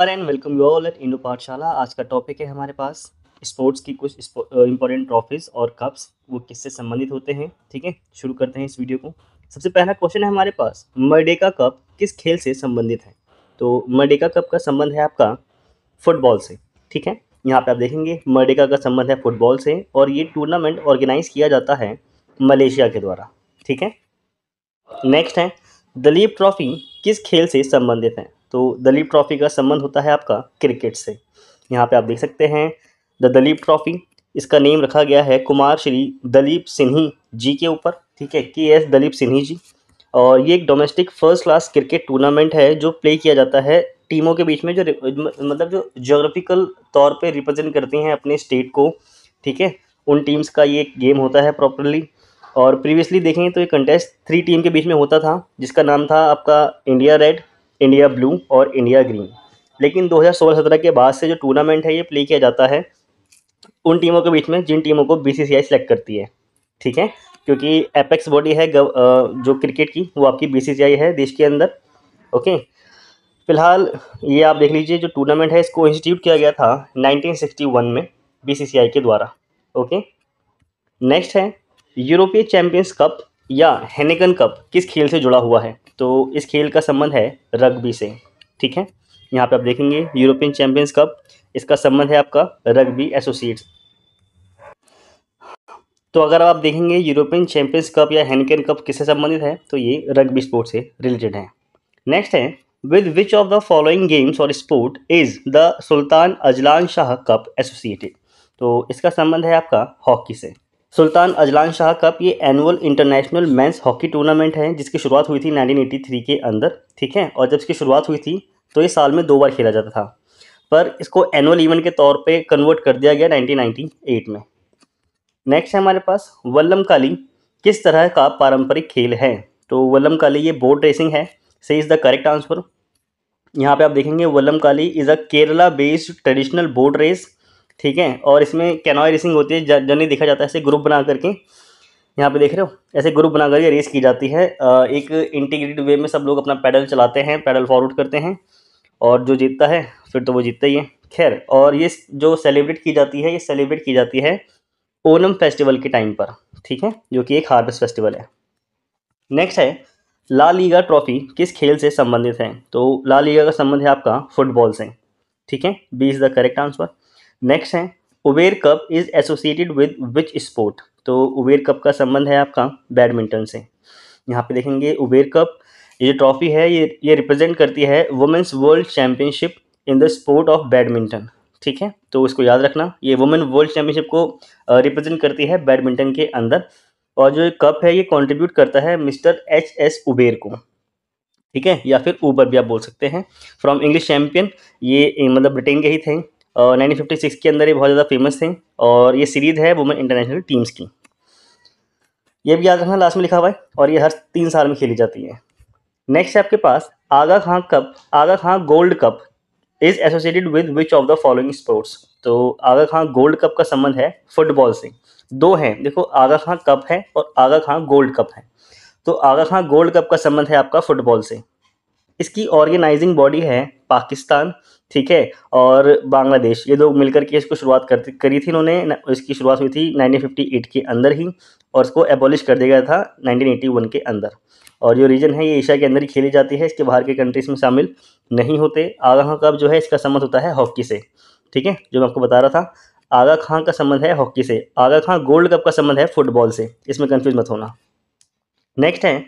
and welcome you all at Indo Pathshala आज का topic है हमारे पास स्पोर्ट्स की कुछ इंपॉर्टेंट ट्रॉफीज और कप्स वो किससे संबंधित होते हैं ठीक है शुरू करते हैं इस वीडियो को सबसे पहला क्वेश्चन है हमारे पास मर्डेका कप किस खेल से संबंधित है तो मर्डेका कप का संबंध है आपका फुटबॉल से ठीक है यहाँ पे आप देखेंगे मर्डेका का संबंध है फुटबॉल से और ये टूर्नामेंट ऑर्गेनाइज किया जाता है मलेशिया के द्वारा ठीक है नेक्स्ट है दलीप ट्रॉफी किस खेल से संबंधित है तो दलीप ट्रॉफी का संबंध होता है आपका क्रिकेट से यहाँ पे आप देख सकते हैं द दलीप ट्रॉफी इसका नेम रखा गया है कुमार श्री दलीप सिन्ही जी के ऊपर ठीक है के एस दलीप सिन्ही जी और ये एक domestic first class cricket tournament है जो प्ले किया जाता है टीमों के बीच में जो मतलब जो जोग्राफिकल तौर पे रिप्रेजेंट करती हैं अपने स्टेट को ठीक है उन टीम्स का ये गेम होता है प्रॉपरली और प्रीवियसली देखें तो ये कंटेस्ट थ्री टीम के बीच में होता था जिसका नाम था आपका इंडिया रेड इंडिया ब्लू और इंडिया ग्रीन लेकिन 2016-17 के बाद से जो टूर्नामेंट है ये प्ले किया जाता है उन टीमों के बीच में जिन टीमों को बी सी सिलेक्ट करती है ठीक है क्योंकि एपेक्स बॉडी है गव, जो क्रिकेट की वो आपकी बी है देश के अंदर ओके फिलहाल ये आप देख लीजिए जो टूर्नामेंट है इसको इंस्टीट्यूट किया गया था 1961 में बी के द्वारा ओके नेक्स्ट है यूरोपीय चैम्पियंस कप या हेनेकन कप किस खेल से जुड़ा हुआ है तो इस खेल का संबंध है रग्बी से ठीक है यहाँ पे आप देखेंगे यूरोपियन चैंपियंस कप इसका संबंध है आपका रग्बी एसोसिएट्स तो अगर आप देखेंगे यूरोपियन चैंपियंस कप या हेनकेन कप किससे संबंधित है तो ये रग्बी स्पोर्ट से रिलेटेड है नेक्स्ट है with which of the following games और sport is the Sultan Azlan Shah cup associated तो इसका संबंध है आपका हॉकी से सुल्तान अजलान शाह कप ये annual international men's hockey tournament है जिसकी शुरुआत हुई थी 1983 के अंदर ठीक है और जब इसकी शुरुआत हुई थी तो ये साल में दो बार खेला जाता था पर इसको एनुअल इवेंट के तौर पे कन्वर्ट कर दिया गया 1998 में नेक्स्ट है हमारे पास वल्लम काली किस तरह का पारंपरिक खेल है तो वल्लम काली ये बोट रेसिंग है से इज़ द करेक्ट आंसर यहाँ पर आप देखेंगे Vallam Kali is a Kerala based traditional boat race ठीक है और इसमें कैनॉय रेसिंग होती है जर्नी देखा जाता है ऐसे ग्रुप बना करके यहाँ पे देख रहे हो ऐसे ग्रुप बना करके रेस की जाती है एक इंटीग्रेटेड वे में सब लोग अपना पैडल चलाते हैं पैडल फॉरवर्ड करते हैं और जो जीतता है फिर तो वो जीतता ही है खैर और ये जो सेलिब्रेट की जाती है ये सेलिब्रेट की जाती है ओनम फेस्टिवल के टाइम पर ठीक है जो कि एक हार्वेस्ट फेस्टिवल है नेक्स्ट है ला लीगा ट्रॉफी किस खेल से संबंधित है तो ला लीगा का संबंध है आपका फुटबॉल से ठीक है B is the correct answer next है Uber cup is associated with which sport तो उबेर कप का संबंध है आपका बैडमिंटन से यहाँ पे देखेंगे उबेर कप ये जो ट्रॉफी है ये ये रिप्रेजेंट करती है women's world championship in the sport of badminton ठीक है तो उसको याद रखना ये वुमेन वर्ल्ड चैम्पियनशिप को रिप्रेजेंट करती है बैडमिंटन के अंदर और जो कप है ये कॉन्ट्रीब्यूट करता है मिस्टर एच एस उबेर को ठीक है या फिर ऊबर भी आप बोल सकते हैं फ्रॉम इंग्लिश चैम्पियन ये मतलब ब्रिटेन के ही थे नाइनटीन फिफ्टी सिक्स के अंदर ये बहुत ज़्यादा फेमस थे और ये सीरीज़ है वुमेन इंटरनेशनल टीम्स की ये भी याद रखना लास्ट में लिखा हुआ है और ये हर तीन साल में खेली जाती है नेक्स्ट है आपके पास Aga Khan cup Aga Khan gold cup is associated with which of the following sports तो आगा खां गोल्ड कप का संबंध है फुटबॉल से दो हैं देखो आगा खां कप है और आगा खां गोल्ड कप है तो आगा खां गोल्ड कप का संबंध है आपका फुटबॉल से इसकी ऑर्गेनाइजिंग बॉडी है पाकिस्तान ठीक है और बांग्लादेश ये लोग मिलकर के इसको शुरुआत कर करी थी इन्होंने इसकी शुरुआत हुई थी 1958 के अंदर ही और इसको एबॉलिश कर दिया गया था 1981 के अंदर और जो रीजन है ये एशिया के अंदर ही खेली जाती है इसके बाहर के कंट्रीज़ में शामिल नहीं होते आगा खां कप जो है इसका संबंध होता है हॉकी से ठीक है जो मैं आपको बता रहा था आगा खां का संबंध है हॉकी से आगा खां गोल्ड कप का संबंध है फुटबॉल से इसमें कन्फ्यूज मत होना नेक्स्ट है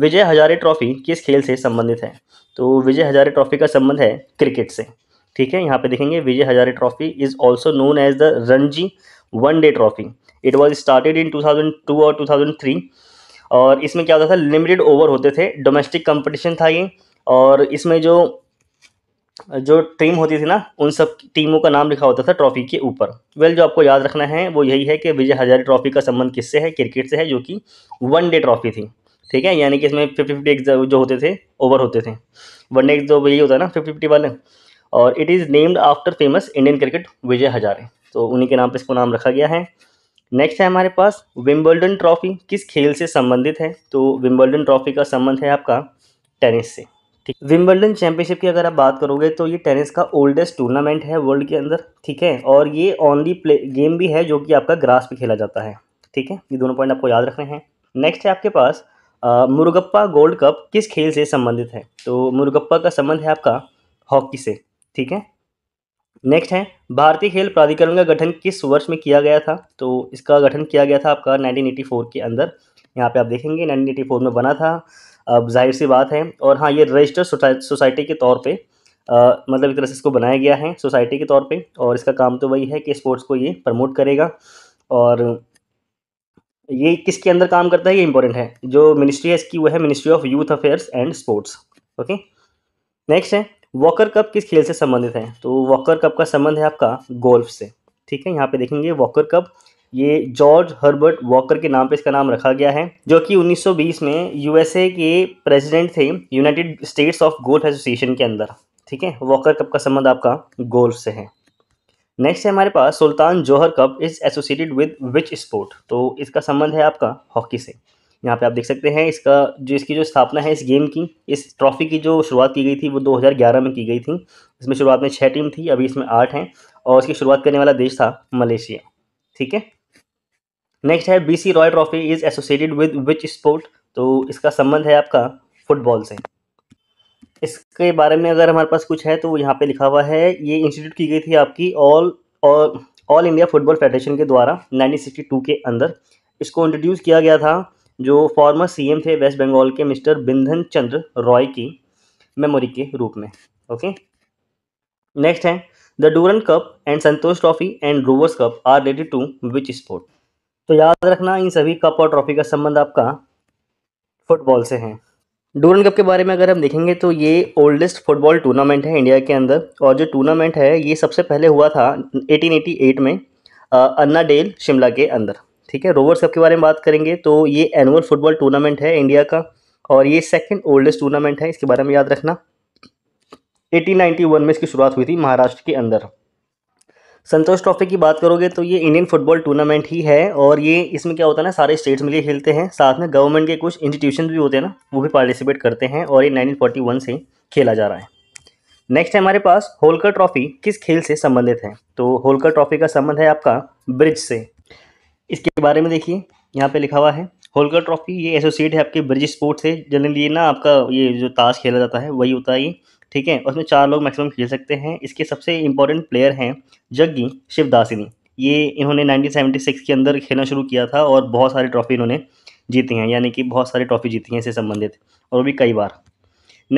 विजय हजारे ट्रॉफी किस खेल से संबंधित है तो विजय हजारे ट्रॉफी का संबंध है क्रिकेट से ठीक है यहाँ पे देखेंगे Vijay Hazare trophy is also known as the Ranji one day trophy it was started in 2002 और 2003 और इसमें क्या होता था लिमिटेड ओवर होते थे डोमेस्टिक कंपटीशन था ये और इसमें जो जो टीम होती थी ना उन सब टीमों का नाम लिखा होता था ट्रॉफी के ऊपर वेल जो आपको याद रखना है वो यही है कि विजय हजारे ट्रॉफी का संबंध किससे है क्रिकेट से है जो कि वन डे ट्रॉफी थी ठीक है यानी कि इसमें फिफ्टी फिफ्टी एग्जाम जो होते थे ओवर होते थे वन डे जो यही होता है ना फिफ्टी फिफ्टी वाले और it is named after famous Indian cricket Vijay Hazare तो उन्हीं के नाम पर इसको नाम रखा गया है नेक्स्ट है हमारे पास विम्बल्डन ट्रॉफी किस खेल से संबंधित है तो विम्बल्डन ट्रॉफी का संबंध है आपका टेनिस से ठीक विम्बल्डन चैंपियनशिप की अगर आप बात करोगे तो ये टेनिस का ओल्डेस्ट टूर्नामेंट है वर्ल्ड के अंदर ठीक है और ये ओनली प्ले गेम भी है जो कि आपका ग्रास पे खेला जाता है ठीक है ये दोनों पॉइंट आपको याद रखने हैं नेक्स्ट है आपके पास मुरुगप्पा गोल्ड कप किस खेल से संबंधित है तो मुरुगप्पा का संबंध है आपका हॉकी से ठीक है नेक्स्ट है भारतीय खेल प्राधिकरण का गठन किस वर्ष में किया गया था तो इसका गठन किया गया था आपका 1984 के अंदर यहाँ पे आप देखेंगे 1984 में बना था अब जाहिर सी बात है और हाँ ये रजिस्टर सोसाइटी के तौर पे आ, मतलब एक तरह से इसको बनाया गया है सोसाइटी के तौर पे और इसका काम तो वही है कि स्पोर्ट्स को ये प्रमोट करेगा और ये किसके अंदर काम करता है ये इंपॉर्टेंट है जो मिनिस्ट्री है इसकी वो है ministry of youth affairs and sports okay next है वॉकर कप किस खेल से संबंधित है तो वॉकर कप का संबंध है आपका गोल्फ से ठीक है यहाँ पे देखेंगे वॉकर कप ये जॉर्ज हर्बर्ट वॉकर के नाम पे इसका नाम रखा गया है जो कि 1920 में यूएसए के प्रेसिडेंट थे United States of golf association के अंदर ठीक है वॉकर कप का संबंध आपका गोल्फ से है नेक्स्ट है हमारे पास Sultan Johor cup is associated with which sport तो इसका संबंध है आपका हॉकी से यहाँ पे आप देख सकते हैं इसका जो इसकी जो स्थापना है इस गेम की इस ट्रॉफी की जो शुरुआत की गई थी वो 2011 में की गई थी इसमें शुरुआत में छः टीम थी अभी इसमें आठ हैं और इसकी शुरुआत करने वाला देश था मलेशिया ठीक है नेक्स्ट है B Roy trophy is associated with which sport तो इसका संबंध है आपका फुटबॉल से इसके बारे में अगर हमारे पास कुछ है तो यहाँ पे लिखा हुआ है ये इंस्टीट्यूट की गई थी आपकी all all India football federation के द्वारा 1962 के अंदर इसको इंट्रोड्यूस किया गया था जो फॉर्मर सीएम थे वेस्ट बंगाल के मिस्टर बिंधन चंद्र रॉय की मेमोरी के रूप में ओके नेक्स्ट है the Durand cup and Santosh trophy and Rovers cup are related to which sport तो याद रखना इन सभी कप और ट्रॉफी का संबंध आपका फुटबॉल से है डूरन कप के बारे में अगर हम देखेंगे तो ये ओल्डेस्ट फुटबॉल टूर्नामेंट है इंडिया के अंदर और जो टूर्नामेंट है ये सबसे पहले हुआ था 1888 में अन्ना डेल शिमला के अंदर ठीक है रोवर्स कप के बारे में बात करेंगे तो ये एनुअल फुटबॉल टूर्नामेंट है इंडिया का और ये सेकेंड ओल्डेस्ट टूर्नामेंट है इसके बारे में याद रखना एटीन में इसकी शुरुआत हुई थी महाराष्ट्र के अंदर संतोष ट्रॉफी की बात करोगे तो ये इंडियन फुटबॉल टूर्नामेंट ही है और ये इसमें क्या होता है ना सारे स्टेट्स मिलकर खेलते हैं साथ में गवर्नमेंट के कुछ इंस्टीट्यूशन भी होते हैं ना वो भी पार्टिसिपेट करते हैं और ये 1941 से खेला जा रहा है नेक्स्ट है हमारे पास होलकर ट्रॉफी किस खेल से संबंधित है तो होलकर ट्रॉफी का संबंध है आपका ब्रिज से इसके बारे में देखिए यहाँ पे लिखा हुआ है होलकर ट्रॉफी ये एसोसिएट है आपके ब्रिज स्पोर्ट से जनरली ना आपका ये जो ताश खेला जाता है वही होता है ये ठीक है उसमें चार लोग मैक्सिमम खेल सकते हैं इसके सबसे इंपॉर्टेंट प्लेयर हैं जग्गी शिवदासिनी ये इन्होंने 1976 के अंदर खेलना शुरू किया था और बहुत सारी ट्रॉफी इन्होंने जीती हैं यानी कि बहुत सारी ट्रॉफी जीती हैं इससे संबंधित और वो भी कई बार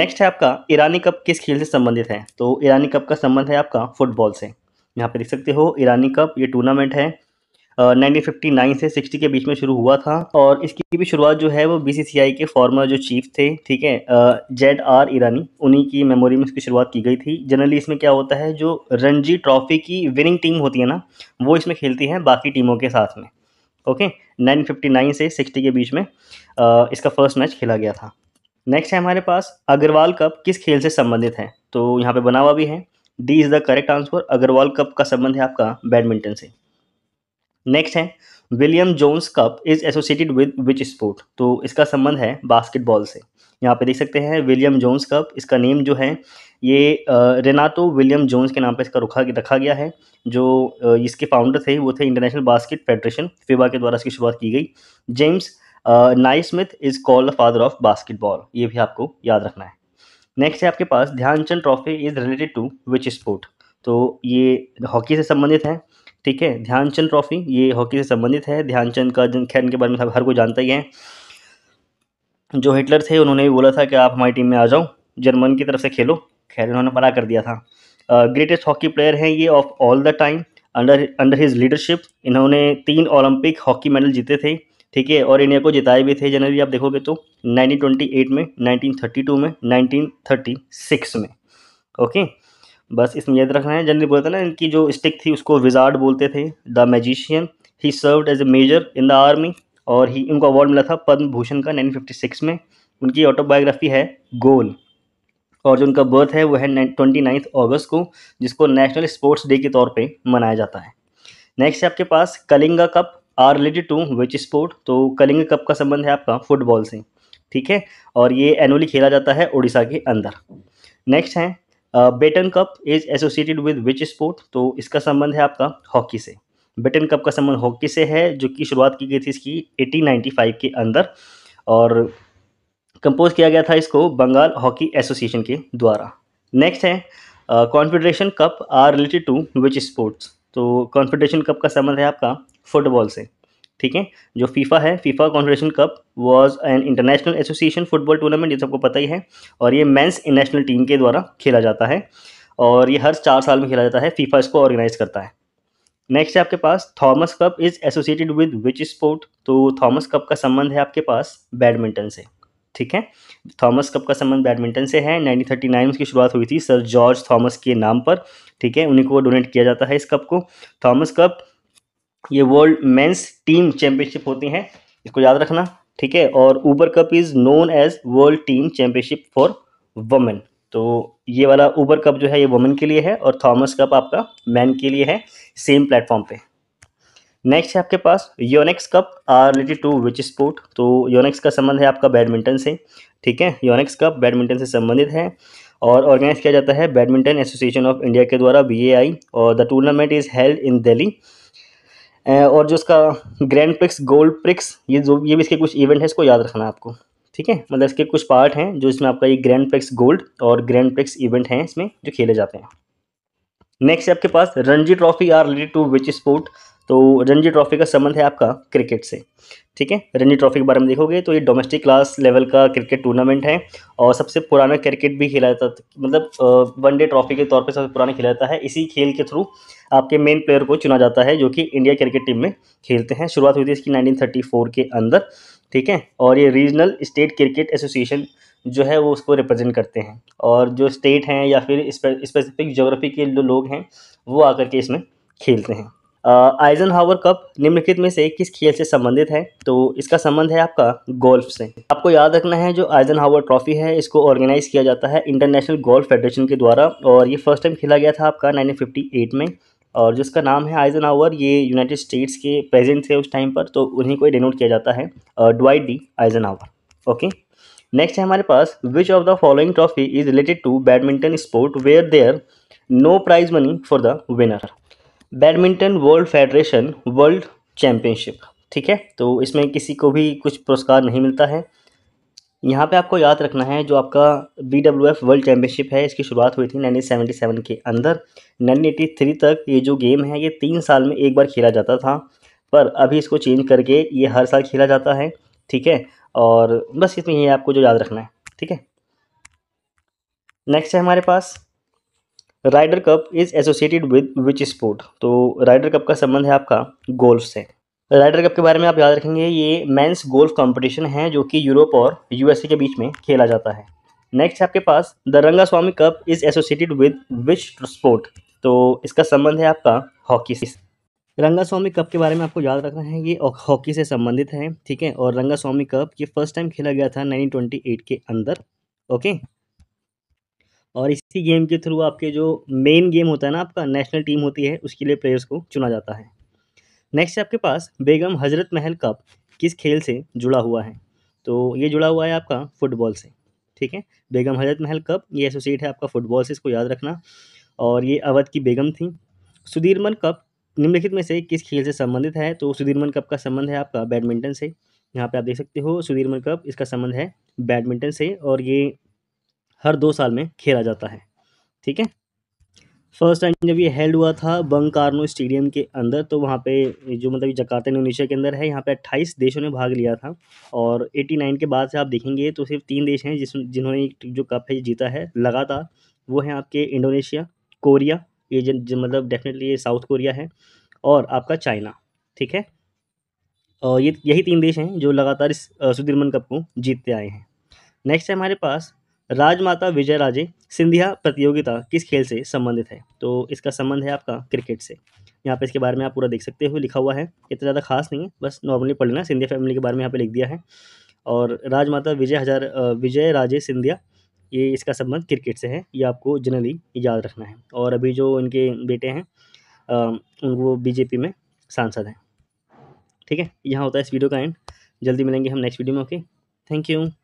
नेक्स्ट है आपका ईरानी कप किस खेल से संबंधित है तो ईरानी कप का संबंध है आपका फुटबॉल से यहाँ पर देख सकते हो ईरानी कप ये टूर्नामेंट है 1959 से 60 के बीच में शुरू हुआ था और इसकी भी शुरुआत जो है वो बीसीसीआई के फॉर्मर जो चीफ थे ठीक है जेड आर ईरानी उन्हीं की मेमोरी में इसकी शुरुआत की गई थी जनरली इसमें क्या होता है जो रणजी ट्रॉफी की विनिंग टीम होती है ना वो इसमें खेलती है बाकी टीमों के साथ में ओके नाइन से सिक्सटी के बीच में आ, इसका फर्स्ट मैच खेला गया था नेक्स्ट है हमारे पास अग्रवाल कप किस खेल से संबंधित है तो यहाँ पे बना हुआ भी है D is the correct answer Agarwal cup का संबंध है आपका बैडमिंटन से नेक्स्ट है William Jones cup is associated with which sport तो इसका संबंध है बास्केटबॉल से यहाँ पे देख सकते हैं विलियम जोन्स कप इसका नेम जो है ये रेनाटो विलियम जोन्स के नाम पर इसका रुखा रखा गया है जो इसके फाउंडर थे वो थे इंटरनेशनल बास्केट फेडरेशन फिबा के द्वारा इसकी शुरुआत की गई James Naismith is called the father of basketball ये भी आपको याद रखना है नेक्स्ट है आपके पास Dhyan Chand trophy is related to which sport तो ये हॉकी से संबंधित है ठीक है ध्यानचंद ट्रॉफी ये हॉकी से संबंधित है ध्यानचंद का जिन खैर इनके बारे में हर कोई जानता ही है जो हिटलर थे उन्होंने भी बोला था कि आप हमारी टीम में आ जाओ जर्मन की तरफ से खेलो खैर इन्होंने मना कर दिया था ग्रेटेस्ट हॉकी प्लेयर हैं ये of all the time under under his leadership इन्होंने तीन ओलंपिक हॉकी मेडल जीते थे ठीक है और इंडिया को जिताए भी थे जनरली आप देखोगे तो 1928 में 1932 में 1936 में ओके बस इसमें याद रखना है जनरली बोलते ना इनकी जो स्टिक थी उसको विजार्ड बोलते थे the magician he served as a major in the army और ही उनको अवार्ड मिला था पद्म भूषण का 1956 में उनकी ऑटोबायोग्राफी है गोल और जो उनका बर्थ है वो है ट्वेंटी नाइन्थ अगस्त को जिसको नेशनल स्पोर्ट्स डे के तौर पे मनाया जाता है नेक्स्ट है आपके पास Kalinga cup are related to which sport तो कलिंगा कप का संबंध है आपका फुटबॉल से ठीक है और ये एनुअली खेला जाता है उड़ीसा के अंदर नेक्स्ट है Beighton cup is associated with which sport तो इसका संबंध है आपका हॉकी से बेटन कप का संबंध हॉकी से है जो कि शुरुआत की गई थी इसकी 1895 के अंदर और कंपोज किया गया था इसको बंगाल हॉकी एसोसिएशन के द्वारा नेक्स्ट है confederation cup are related to which sports तो कॉन्फेडरेशन कप का संबंध है आपका फुटबॉल से ठीक है जो फीफा है FIFA confederation cup was an international association football tournament ये सबको पता ही है और ये मेंस नेशनल टीम के द्वारा खेला जाता है और ये हर चार साल में खेला जाता है फीफा इसको ऑर्गेनाइज करता है नेक्स्ट है आपके पास Thomas cup is associated with which sport तो थॉमस कप का संबंध है आपके पास बैडमिंटन से ठीक है थॉमस कप का संबंध बैडमिंटन से है 1939 में उसकी शुरुआत हुई थी सर जॉर्ज थॉमस के नाम पर ठीक है उन्हीं को डोनेट किया जाता है इस कप को थॉमस कप ये वर्ल्ड मेंस टीम चैंपियनशिप होती हैं इसको याद रखना ठीक है और Uber cup is known as world team championship for women तो ये वाला ऊबर कप जो है ये वुमेन के लिए है और थॉमस कप आपका मैन के लिए है सेम प्लेटफॉर्म पे नेक्स्ट है आपके पास Yonex cup are related to which sport तो योनेक्स का संबंध है आपका बैडमिंटन से ठीक है योनेक्स कप बैडमिंटन से संबंधित है और ऑर्गेनाइज किया जाता है बैडमिंटन एसोसिएशन ऑफ इंडिया के द्वारा बी और the tournament is held in Delhi और जो इसका ग्रैंड प्रिक्स गोल्ड प्रिक्स ये जो ये भी इसके कुछ इवेंट है इसको याद रखना आपको ठीक है मतलब इसके कुछ पार्ट हैं जो इसमें आपका ये ग्रैंड प्रिक्स गोल्ड और ग्रैंड प्रिक्स इवेंट हैं इसमें जो खेले जाते हैं नेक्स्ट है आपके पास Ranji trophy are related to which sport तो रणजी ट्रॉफी का संबंध है आपका क्रिकेट से ठीक है रणजी ट्रॉफी के बारे में देखोगे तो ये डोमेस्टिक क्लास लेवल का क्रिकेट टूर्नामेंट है और सबसे पुराना क्रिकेट भी खेला जाता मतलब वनडे ट्रॉफी के तौर पे सबसे पुराना खेला जाता है इसी खेल के थ्रू आपके मेन प्लेयर को चुना जाता है जो कि इंडिया क्रिकेट टीम में खेलते हैं शुरुआत हुई थी इसकी नाइनटीन के अंदर ठीक है और ये रीजनल स्टेट क्रिकेट एसोसिएशन जो है वो उसको रिप्रेजेंट करते हैं और जो स्टेट हैं या फिर स्पेसिफिक ज्योग्राफी के जो लोग हैं वो आकर के इसमें खेलते हैं आइजन हावर कप निम्नलिखित में से किस खेल से संबंधित है तो इसका संबंध है आपका गोल्फ से आपको याद रखना है जो आइजन हावर ट्रॉफी है इसको ऑर्गेनाइज किया जाता है इंटरनेशनल गोल्फ फेडरेशन के द्वारा और ये फर्स्ट टाइम खेला गया था आपका 1958 में और जिसका नाम है आइजन हावर ये यूनाइटेड स्टेट्स के प्रेजेंट थे उस टाइम पर तो उन्हीं को डिनोट किया जाता है Dwight D Eisenhower okay next है हमारे पास which of the following trophy is related to badminton sport where there no prize money for the winner badminton world federation world championship ठीक है तो इसमें किसी को भी कुछ पुरस्कार नहीं मिलता है यहाँ पे आपको याद रखना है जो आपका B W F world championship है इसकी शुरुआत हुई थी नाइनटीन सेवेंटी सेवन के अंदर नाइनटीन एटी थ्री तक ये जो गेम है ये तीन साल में एक बार खेला जाता था पर अभी इसको चेंज करके ये हर साल खेला जाता है ठीक है और बस इसमें ये आपको जो याद रखना है ठीक है नेक्स्ट है हमारे पास Ryder cup is associated with which sport तो राइडर कप का संबंध है आपका गोल्फ से राइडर कप के बारे में आप याद रखेंगे ये मेंस गोल्फ कंपटीशन है जो कि यूरोप और यूएसए के बीच में खेला जाता है नेक्स्ट आपके पास the Rangaswamy cup is associated with which sport तो इसका संबंध है आपका हॉकी से रंगा स्वामी कप के बारे में आपको याद रखना है ये हॉकी से संबंधित है ठीक है और रंगा स्वामी कप ये फर्स्ट टाइम खेला गया था नाइनटीन के अंदर ओके और इसी गेम के थ्रू आपके जो मेन गेम होता है ना आपका नेशनल टीम होती है उसके लिए प्लेयर्स को चुना जाता है नेक्स्ट आपके पास बेगम हजरत महल कप किस खेल से जुड़ा हुआ है तो ये जुड़ा हुआ है आपका फुटबॉल से ठीक है बेगम हजरत महल कप ये एसोसिएट है आपका फुटबॉल से इसको याद रखना और ये अवध की बेगम थी सुधीरमन कप निम्नलिखित में से किस खेल से संबंधित है तो सुधीरमन कप का संबंध है आपका बैडमिंटन से यहाँ पे आप देख सकते हो सुधीरमन कप इसका संबंध है बैडमिंटन से और ये हर दो साल में खेला जाता है ठीक है फर्स्ट टाइम जब ये हेल्ड हुआ था बंग कार्नो स्टेडियम के अंदर तो वहाँ पे जो मतलब जकार्ता इंडोनेशिया के अंदर है यहाँ पे 28 देशों ने भाग लिया था और 89 के बाद से आप देखेंगे तो सिर्फ तीन देश हैं जिस जिन्होंने जो कप है जीता है लगातार वो हैं आपके इंडोनेशिया कोरिया ये जिन मतलब डेफिनेटली ये साउथ कोरिया है और आपका चाइना ठीक है और ये यही तीन देश हैं जो लगातार इस सुदीरमन कप को जीतते आए हैं नेक्स्ट है हमारे पास राजमाता विजय राजे सिंधिया प्रतियोगिता किस खेल से संबंधित है तो इसका संबंध है आपका क्रिकेट से यहाँ पे इसके बारे में आप पूरा देख सकते हो लिखा हुआ है इतना तो ज़्यादा खास नहीं है बस नॉर्मली पढ़ लेना सिंधिया फैमिली के बारे में यहाँ पे लिख दिया है और राजमाता विजय हजार विजय राजे सिंधिया ये इसका संबंध क्रिकेट से है ये आपको जनरली याद रखना है और अभी जो इनके बेटे हैं उनको बीजेपी में सांसद हैं ठीक है यहाँ होता है इस वीडियो का एंड जल्दी मिलेंगे हम नेक्स्ट वीडियो में ओके थैंक यू